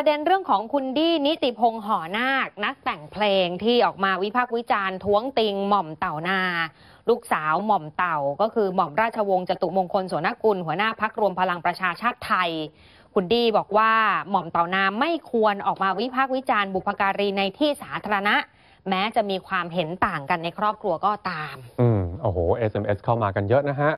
ประเด็นเรื่องของคุณดี้ นิติพงษ์หอนาค นักแต่งเพลงที่ออกมาวิพากษ์วิจารณ์ท้วงติงหม่อมเต่านาลูกสาวหม่อมเต่าก็คือหม่อมราชวงศ์จตุมงคลโสนกุล หัวหน้าพักรวมพลังประชาชาติไทย คุณดี้บอกว่าหม่อมเต่านาไม่ควรออกมาวิพากษ์วิจารณ์บุพการีในที่สาธารณะ แม้จะมีความเห็นต่างกันในครอบครัวก็ตาม อืมโอ้โห SMS เข้ามากันเยอะนะฮะ